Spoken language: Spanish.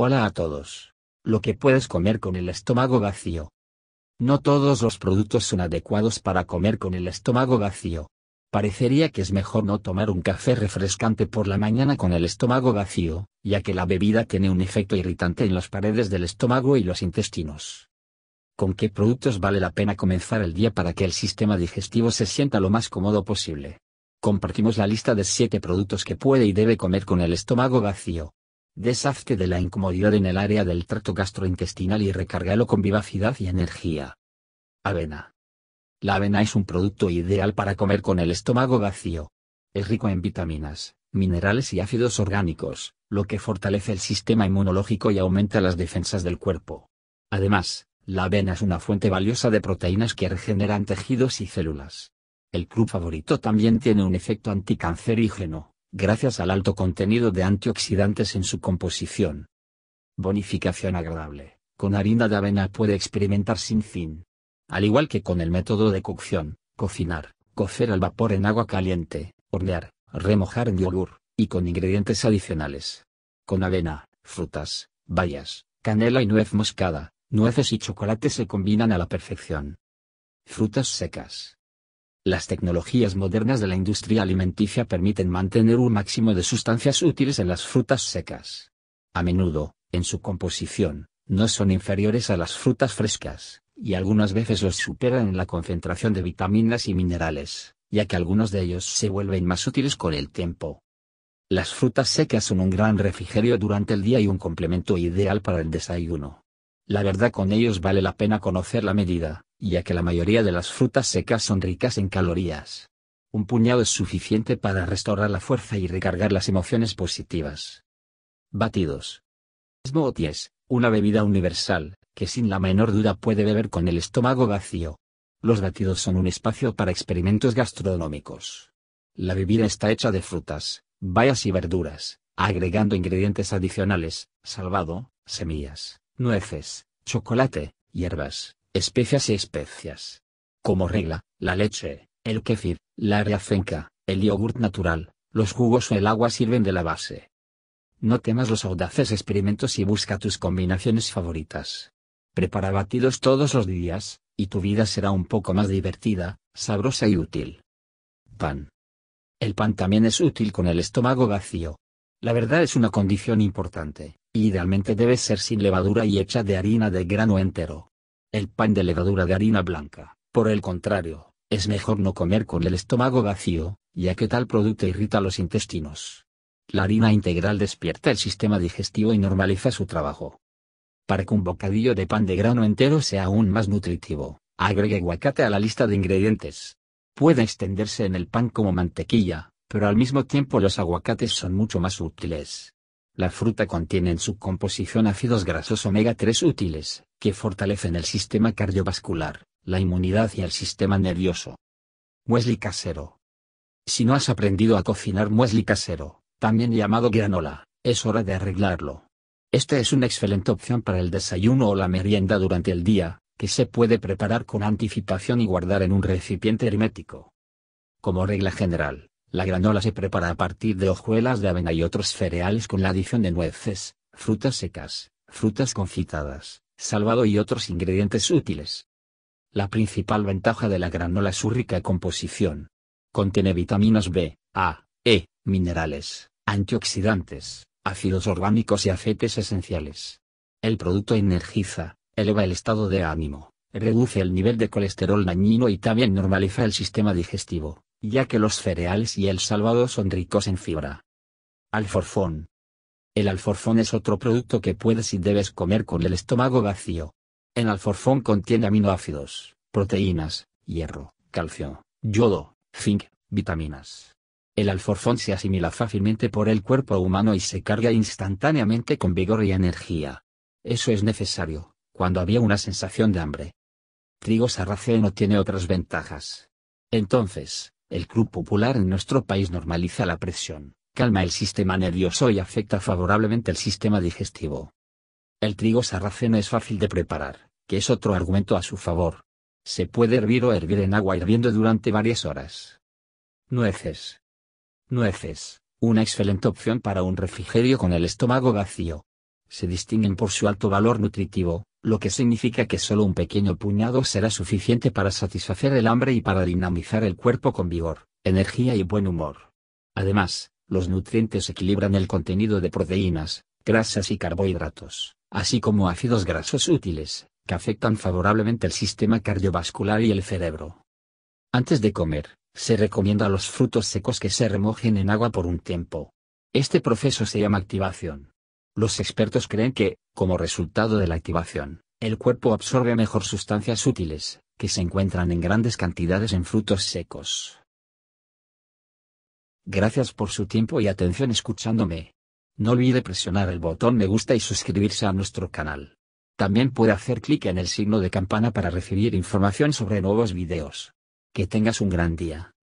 Hola a todos. Lo que puedes comer con el estómago vacío. No todos los productos son adecuados para comer con el estómago vacío. Parecería que es mejor no tomar un café refrescante por la mañana con el estómago vacío, ya que la bebida tiene un efecto irritante en las paredes del estómago y los intestinos. ¿Con qué productos vale la pena comenzar el día para que el sistema digestivo se sienta lo más cómodo posible? Compartimos la lista de 7 productos que puede y debe comer con el estómago vacío deshazte de la incomodidad en el área del tracto gastrointestinal y recárgalo con vivacidad y energía. Avena. La avena es un producto ideal para comer con el estómago vacío. Es rico en vitaminas, minerales y ácidos orgánicos, lo que fortalece el sistema inmunológico y aumenta las defensas del cuerpo. Además, la avena es una fuente valiosa de proteínas que regeneran tejidos y células. El club favorito también tiene un efecto anticancerígeno gracias al alto contenido de antioxidantes en su composición. Bonificación agradable, con harina de avena puede experimentar sin fin. Al igual que con el método de cocción, cocinar, cocer al vapor en agua caliente, hornear, remojar en yogur, y con ingredientes adicionales. Con avena, frutas, bayas, canela y nuez moscada, nueces y chocolate se combinan a la perfección. Frutas secas. Las tecnologías modernas de la industria alimenticia permiten mantener un máximo de sustancias útiles en las frutas secas. A menudo, en su composición, no son inferiores a las frutas frescas, y algunas veces los superan en la concentración de vitaminas y minerales, ya que algunos de ellos se vuelven más útiles con el tiempo. Las frutas secas son un gran refrigerio durante el día y un complemento ideal para el desayuno. La verdad con ellos vale la pena conocer la medida, ya que la mayoría de las frutas secas son ricas en calorías. Un puñado es suficiente para restaurar la fuerza y recargar las emociones positivas. Batidos. Smoothies, una bebida universal, que sin la menor duda puede beber con el estómago vacío. Los batidos son un espacio para experimentos gastronómicos. La bebida está hecha de frutas, bayas y verduras, agregando ingredientes adicionales, salvado, semillas, nueces, chocolate, hierbas, especias y especias. Como regla, la leche, el kefir, la areafenca, el yogurt natural, los jugos o el agua sirven de la base. No temas los audaces experimentos y busca tus combinaciones favoritas. Prepara batidos todos los días, y tu vida será un poco más divertida, sabrosa y útil. Pan. El pan también es útil con el estómago vacío. La verdad es una condición importante, y idealmente debe ser sin levadura y hecha de harina de grano entero. El pan de levadura de harina blanca, por el contrario, es mejor no comer con el estómago vacío, ya que tal producto irrita los intestinos. La harina integral despierta el sistema digestivo y normaliza su trabajo. Para que un bocadillo de pan de grano entero sea aún más nutritivo, agregue aguacate a la lista de ingredientes. Puede extenderse en el pan como mantequilla, pero al mismo tiempo los aguacates son mucho más útiles. La fruta contiene en su composición ácidos grasos omega 3 útiles, que fortalecen el sistema cardiovascular, la inmunidad y el sistema nervioso. Muesli casero. Si no has aprendido a cocinar muesli casero, también llamado granola, es hora de arreglarlo. Esta es una excelente opción para el desayuno o la merienda durante el día, que se puede preparar con anticipación y guardar en un recipiente hermético. Como regla general, la granola se prepara a partir de hojuelas de avena y otros cereales con la adición de nueces, frutas secas, frutas confitadas, salvado y otros ingredientes útiles. La principal ventaja de la granola es su rica composición. Contiene vitaminas B, A, E, minerales, antioxidantes, ácidos orgánicos y aceites esenciales. El producto energiza, eleva el estado de ánimo, reduce el nivel de colesterol dañino y también normaliza el sistema digestivo ya que los cereales y el salvado son ricos en fibra. Alforfón. El alforfón es otro producto que puedes y debes comer con el estómago vacío. El alforfón contiene aminoácidos, proteínas, hierro, calcio, yodo, zinc, vitaminas. El alforfón se asimila fácilmente por el cuerpo humano y se carga instantáneamente con vigor y energía. Eso es necesario, cuando había una sensación de hambre. Trigo sarraceno tiene otras ventajas. Entonces, el Club Popular en nuestro país normaliza la presión, calma el sistema nervioso y afecta favorablemente el sistema digestivo. El trigo sarraceno es fácil de preparar, que es otro argumento a su favor. Se puede hervir o hervir en agua hirviendo durante varias horas. Nueces. Nueces, una excelente opción para un refrigerio con el estómago vacío. Se distinguen por su alto valor nutritivo, lo que significa que solo un pequeño puñado será suficiente para satisfacer el hambre y para dinamizar el cuerpo con vigor, energía y buen humor. Además, los nutrientes equilibran el contenido de proteínas, grasas y carbohidratos, así como ácidos grasos útiles, que afectan favorablemente el sistema cardiovascular y el cerebro. Antes de comer, se recomienda los frutos secos que se remojen en agua por un tiempo. Este proceso se llama activación. Los expertos creen que, como resultado de la activación, el cuerpo absorbe mejor sustancias útiles, que se encuentran en grandes cantidades en frutos secos. Gracias por su tiempo y atención escuchándome. No olvide presionar el botón me gusta y suscribirse a nuestro canal. También puede hacer clic en el signo de campana para recibir información sobre nuevos videos. Que tengas un gran día.